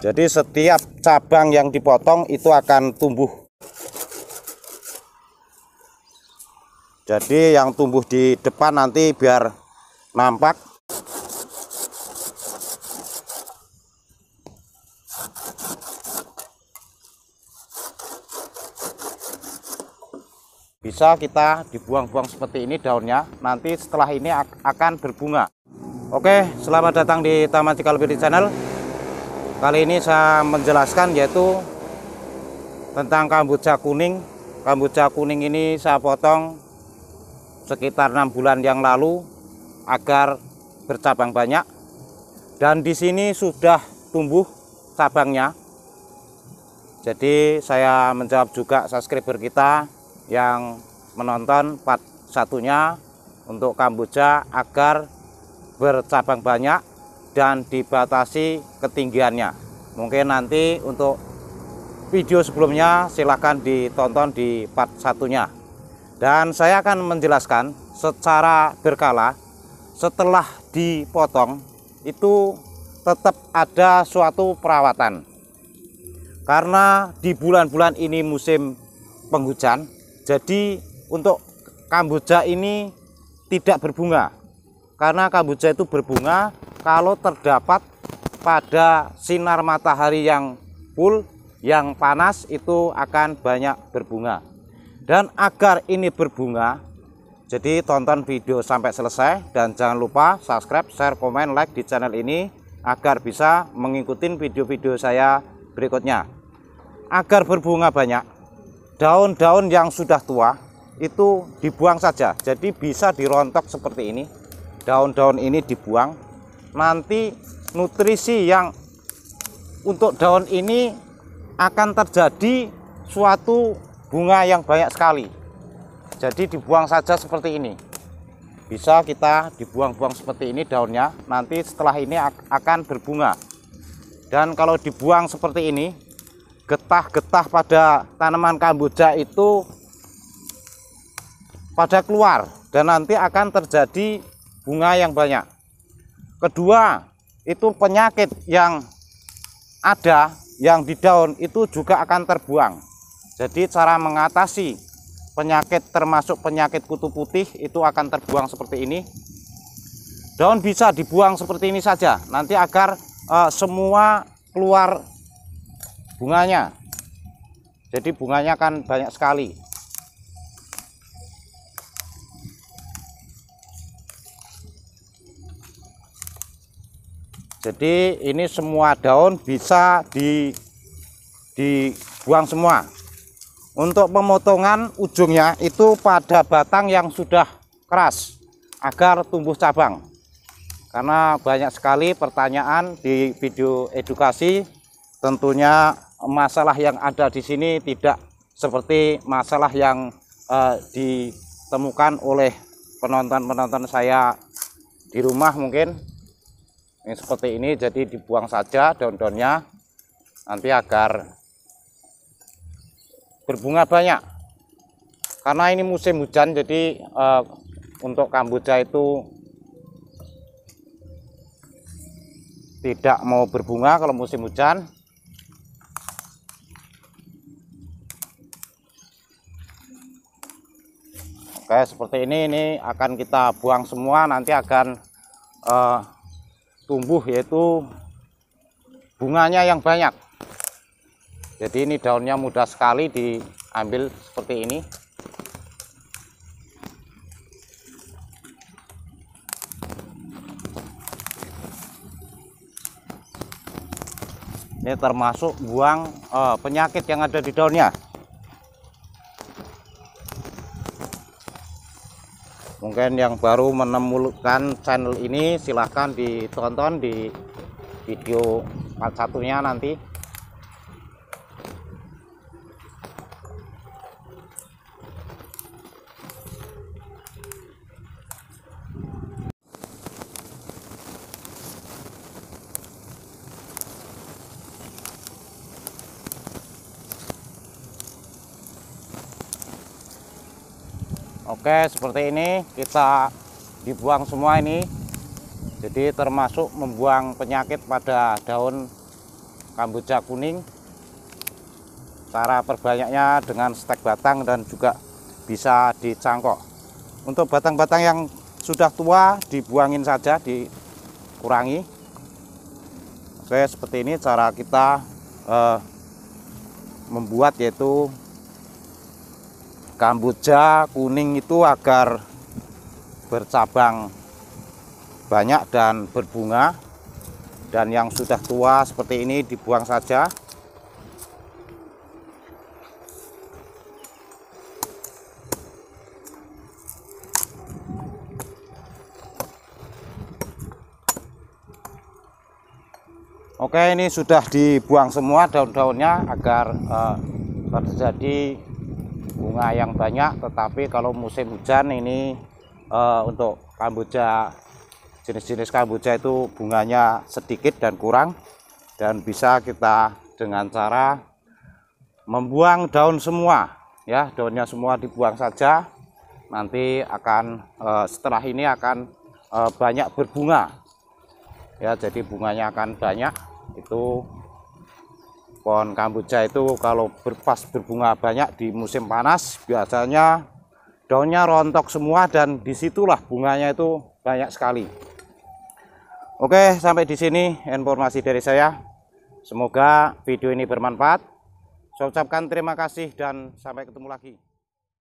Jadi setiap cabang yang dipotong itu akan tumbuh. Jadi yang tumbuh di depan nanti biar nampak. Bisa kita dibuang-buang seperti ini daunnya, nanti setelah ini akan berbunga. Oke, selamat datang di Taman Cikalbiri Channel. Kali ini saya menjelaskan yaitu tentang kamboja kuning. Kamboja kuning ini saya potong sekitar enam bulan yang lalu agar bercabang banyak. Dan di sini sudah tumbuh cabangnya. Jadi saya menjawab juga subscriber kita yang menonton part satunya untuk kamboja agar bercabang banyak dan dibatasi ketinggiannya. Mungkin nanti untuk video sebelumnya silahkan ditonton di part satunya. Dan saya akan menjelaskan secara berkala setelah dipotong itu tetap ada suatu perawatan. Karena di bulan-bulan ini musim penghujan, jadi untuk kamboja ini tidak berbunga. Karena kamboja itu berbunga kalau terdapat pada sinar matahari yang full, yang panas itu akan banyak berbunga. Dan agar ini berbunga, jadi tonton video sampai selesai dan jangan lupa subscribe, share, komen, like di channel ini agar bisa mengikuti video-video saya berikutnya. Agar berbunga banyak, daun-daun yang sudah tua itu dibuang saja. Jadi bisa dirontok seperti ini. Daun-daun ini dibuang nanti nutrisi yang untuk daun ini akan terjadi suatu bunga yang banyak sekali jadi dibuang saja seperti ini bisa kita dibuang-buang seperti ini daunnya nanti setelah ini akan berbunga dan kalau dibuang seperti ini getah-getah pada tanaman kamboja itu pada keluar dan nanti akan terjadi bunga yang banyak Kedua, itu penyakit yang ada yang di daun itu juga akan terbuang. Jadi cara mengatasi penyakit termasuk penyakit kutu putih itu akan terbuang seperti ini. Daun bisa dibuang seperti ini saja nanti agar e, semua keluar bunganya. Jadi bunganya akan banyak sekali. Jadi ini semua daun bisa di dibuang semua. Untuk pemotongan ujungnya itu pada batang yang sudah keras agar tumbuh cabang. Karena banyak sekali pertanyaan di video edukasi tentunya masalah yang ada di sini tidak seperti masalah yang eh, ditemukan oleh penonton-penonton saya di rumah mungkin ini seperti ini jadi dibuang saja daun-daunnya nanti agar berbunga banyak karena ini musim hujan jadi uh, untuk kamboja itu tidak mau berbunga kalau musim hujan Oke seperti ini ini akan kita buang semua nanti akan uh, tumbuh yaitu bunganya yang banyak jadi ini daunnya mudah sekali diambil seperti ini ini termasuk buang uh, penyakit yang ada di daunnya mungkin yang baru menemukan channel ini silahkan ditonton di video part satunya nanti Oke, seperti ini kita dibuang semua ini. Jadi termasuk membuang penyakit pada daun kamboja kuning. Cara perbanyaknya dengan stek batang dan juga bisa dicangkok. Untuk batang-batang yang sudah tua dibuangin saja, dikurangi. Oke, seperti ini cara kita eh, membuat yaitu kamboja kuning itu agar bercabang banyak dan berbunga dan yang sudah tua seperti ini dibuang saja Oke ini sudah dibuang semua daun-daunnya agar eh, terjadi bunga yang banyak tetapi kalau musim hujan ini uh, untuk kamboja jenis-jenis kamboja itu bunganya sedikit dan kurang dan bisa kita dengan cara membuang daun semua ya daunnya semua dibuang saja nanti akan uh, setelah ini akan uh, banyak berbunga ya jadi bunganya akan banyak itu pohon kamboja itu kalau berpas berbunga banyak di musim panas biasanya daunnya rontok semua dan disitulah bunganya itu banyak sekali oke sampai di sini informasi dari saya semoga video ini bermanfaat saya ucapkan terima kasih dan sampai ketemu lagi